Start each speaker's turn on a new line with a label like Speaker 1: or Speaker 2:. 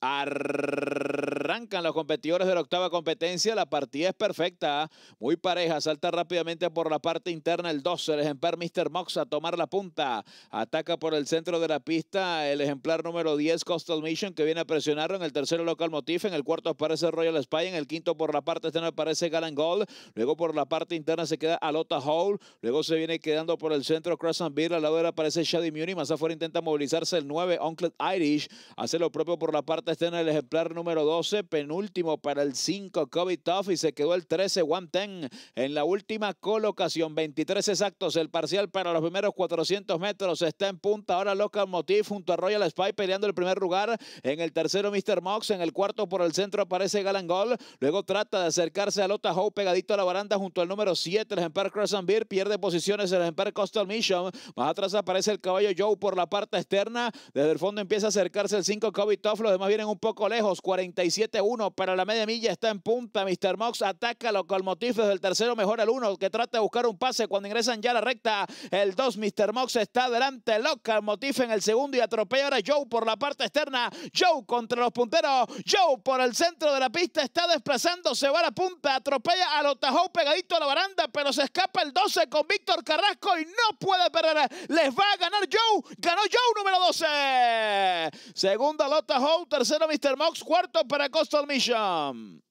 Speaker 1: Arr- Arrancan los competidores de la octava competencia. La partida es perfecta. ¿ah? Muy pareja. Salta rápidamente por la parte interna el 12. El ejemplar Mr. Mox a tomar la punta. Ataca por el centro de la pista el ejemplar número 10 Coastal Mission que viene a presionarlo, en el tercero local Motif. En el cuarto aparece Royal Spy. En el quinto por la parte externa aparece Galan Luego por la parte interna se queda Alota Hall. Luego se viene quedando por el centro Crescent Beer. Al lado de él aparece Shady Muni. Más afuera intenta movilizarse el 9 Uncle Irish. Hace lo propio por la parte externa el ejemplar número 12 penúltimo para el 5 Kobe Tough y se quedó el 13 One en la última colocación. 23 exactos el parcial para los primeros 400 metros. Está en punta ahora Local motif junto a Royal Spy peleando el primer lugar. En el tercero Mr. Mox, en el cuarto por el centro aparece Galangol. Luego trata de acercarse a Lota Howe pegadito a la baranda junto al número 7, el Ejemplar Crescent Beer. Pierde posiciones el Ejemplar Coastal Mission. Más atrás aparece el caballo Joe por la parte externa. Desde el fondo empieza a acercarse el 5 Kobe Tough. Los demás vienen un poco lejos. 47 7-1 para la media milla. Está en punta. Mr. Mox ataca los desde del tercero. Mejor el 1 que trata de buscar un pase cuando ingresan ya la recta. El 2, Mr. Mox está delante. Local Motif en el segundo y atropella ahora Joe por la parte externa. Joe contra los punteros. Joe por el centro de la pista está desplazando. Se va a la punta. Atropella al Otajou pegadito a la baranda. Pero se escapa el 12 con Víctor Carrasco y no puede perder. Les va a ganar Joe. Ganó Joe número 12. Segunda Lotta Howe, tercero Mr. Mox, cuarto para Coastal Mission.